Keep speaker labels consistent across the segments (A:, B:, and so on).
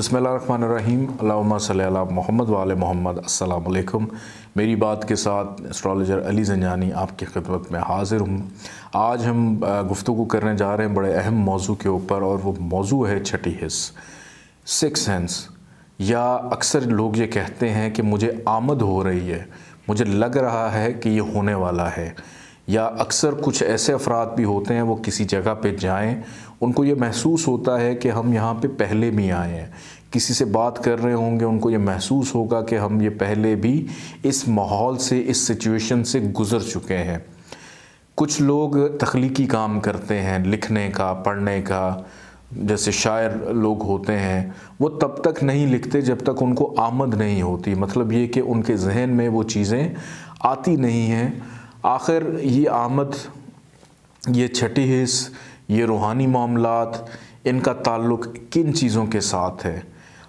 A: बसमीम सल मोहम्मद वाल मोहम्मद अस्सलाम मेरी बात के साथ एस्ट्रॉलोजर अली जनजानी आपकी खिदमत में हाज़िर हूँ आज हम गुफ्तु करने जा रहे हैं बड़े अहम मौजू के ऊपर और वो मौजू है छठी हिस्स सिक्स सेंस या अक्सर लोग ये कहते हैं कि मुझे आमद हो रही है मुझे लग रहा है कि ये होने वाला है या अक्सर कुछ ऐसे अफराद भी होते हैं वो किसी जगह पे जाएं उनको ये महसूस होता है कि हम यहाँ पे पहले भी आए हैं किसी से बात कर रहे होंगे उनको ये महसूस होगा कि हम ये पहले भी इस माहौल से इस सिचुएशन से गुज़र चुके हैं कुछ लोग तख्लीकी काम करते हैं लिखने का पढ़ने का जैसे शायर लोग होते हैं वो तब तक नहीं लिखते जब तक उनको आमद नहीं होती मतलब ये कि उनके जहन में वो चीज़ें आती नहीं हैं आखिर ये आमद ये छठी हिस्स ये रूहानी मामलात इनका ताल्लुक़ किन चीज़ों के साथ है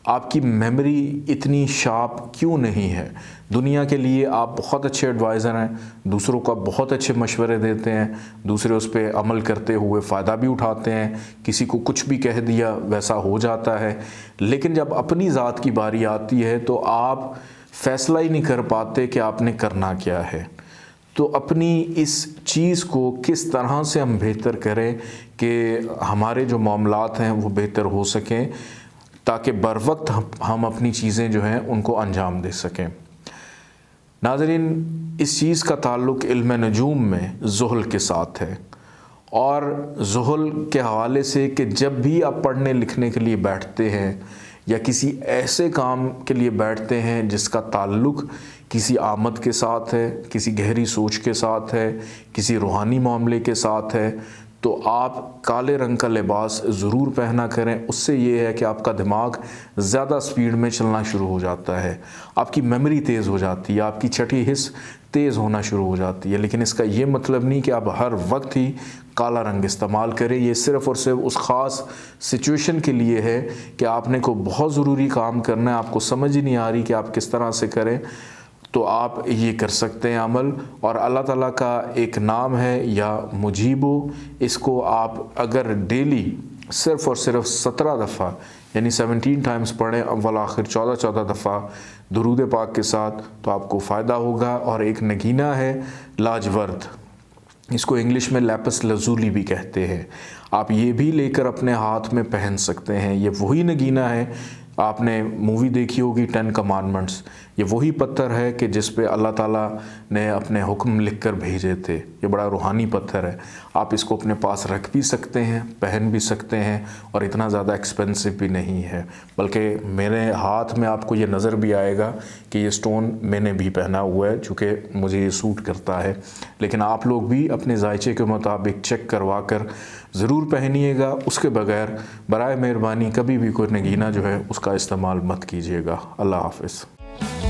A: आपकी मेमोरी इतनी शार्प क्यों नहीं है दुनिया के लिए आप बहुत अच्छे एडवाइज़र हैं दूसरों का बहुत अच्छे मशवरे देते हैं दूसरे उस पर अमल करते हुए फ़ायदा भी उठाते हैं किसी को कुछ भी कह दिया वैसा हो जाता है लेकिन जब अपनी ज़ात की बारी आती है तो आप फैसला ही नहीं कर पाते कि आपने करना क्या है तो अपनी इस चीज़ को किस तरह से हम बेहतर करें कि हमारे जो मामलात हैं वो बेहतर हो सकें ताकि बर वक्त हम अपनी चीज़ें जो हैं उनको अंजाम दे सकें नाजरीन इस चीज़ का ताल्लुक इल्म नजूम में जहल के साथ है और जहल के हवाले से कि जब भी आप पढ़ने लिखने के लिए बैठते हैं या किसी ऐसे काम के लिए बैठते हैं जिसका ताल्लुक किसी आमद के साथ है किसी गहरी सोच के साथ है किसी रूहानी मामले के साथ है तो आप काले रंग का लिबास ज़रूर पहना करें उससे ये है कि आपका दिमाग ज़्यादा स्पीड में चलना शुरू हो जाता है आपकी मेमोरी तेज़ हो जाती है आपकी छठी हिस्स तेज़ होना शुरू हो जाती है लेकिन इसका ये मतलब नहीं कि आप हर वक्त ही काला रंग इस्तेमाल करें ये सिर्फ़ और सिर्फ उस ख़ास सिचुएशन के लिए है कि आपने को बहुत ज़रूरी काम करना है आपको समझ ही नहीं आ रही कि आप किस तरह से करें तो आप ये कर सकते हैं अमल और अल्लाह ताला का एक नाम है या मुजीबो इसको आप अगर डेली सिर्फ़ और सिर्फ सत्रह दफ़ा यानी सेवनटीन टाइम्स पढ़ें अव्वल आखिर चौदह चौदह दफ़ा दरूद पाक के साथ तो आपको फ़ायदा होगा और एक नगीना है लाजवर्द इसको इंग्लिश में लेपस लजूली भी कहते हैं आप ये भी लेकर अपने हाथ में पहन सकते हैं ये वही नगीना है आपने मूवी देखी होगी टेन कमांडमेंट्स ये वही पत्थर है कि जिस पे अल्लाह ताला ने अपने हुक्म लिख कर भेजे थे ये बड़ा रूहानी पत्थर है आप इसको अपने पास रख भी सकते हैं पहन भी सकते हैं और इतना ज़्यादा एक्सपेंसिव भी नहीं है बल्कि मेरे हाथ में आपको ये नज़र भी आएगा कि ये स्टोन मैंने भी पहना हुआ है चूँकि मुझे ये सूट करता है लेकिन आप लोग भी अपने जायचे के मुताबिक चेक करवा कर ज़रूर पहनिएगा उसके बगैर बर मेहरबानी कभी भी कोई नगीना जो है उसका इस्तेमाल मत कीजिएगा अल्लाह हाफ